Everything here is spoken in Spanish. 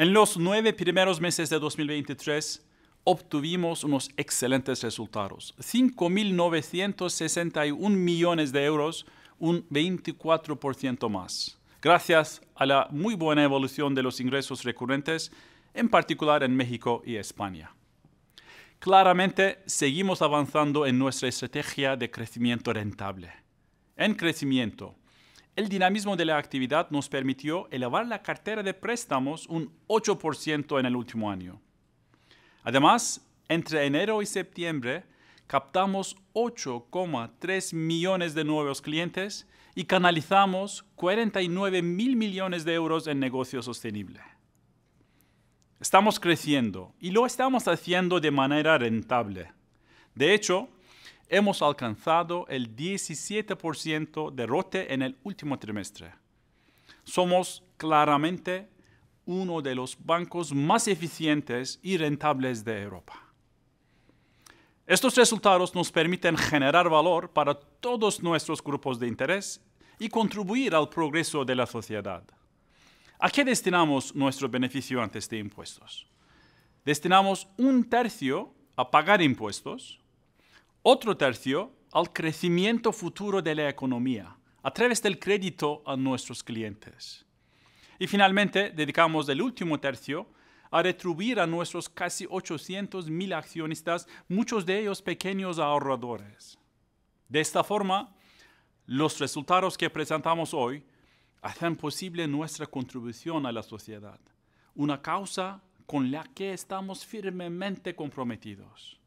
En los nueve primeros meses de 2023 obtuvimos unos excelentes resultados. 5.961 millones de euros, un 24% más. Gracias a la muy buena evolución de los ingresos recurrentes, en particular en México y España. Claramente seguimos avanzando en nuestra estrategia de crecimiento rentable. En crecimiento, el dinamismo de la actividad nos permitió elevar la cartera de préstamos un 8% en el último año. Además, entre enero y septiembre captamos 8,3 millones de nuevos clientes y canalizamos 49 mil millones de euros en negocio sostenible. Estamos creciendo y lo estamos haciendo de manera rentable. De hecho, hemos alcanzado el 17% de rote en el último trimestre. Somos claramente uno de los bancos más eficientes y rentables de Europa. Estos resultados nos permiten generar valor para todos nuestros grupos de interés y contribuir al progreso de la sociedad. ¿A qué destinamos nuestro beneficio antes de este impuestos? Destinamos un tercio a pagar impuestos, otro tercio al crecimiento futuro de la economía a través del crédito a nuestros clientes. Y finalmente, dedicamos el último tercio a retribuir a nuestros casi 800.000 mil accionistas, muchos de ellos pequeños ahorradores. De esta forma, los resultados que presentamos hoy hacen posible nuestra contribución a la sociedad, una causa con la que estamos firmemente comprometidos.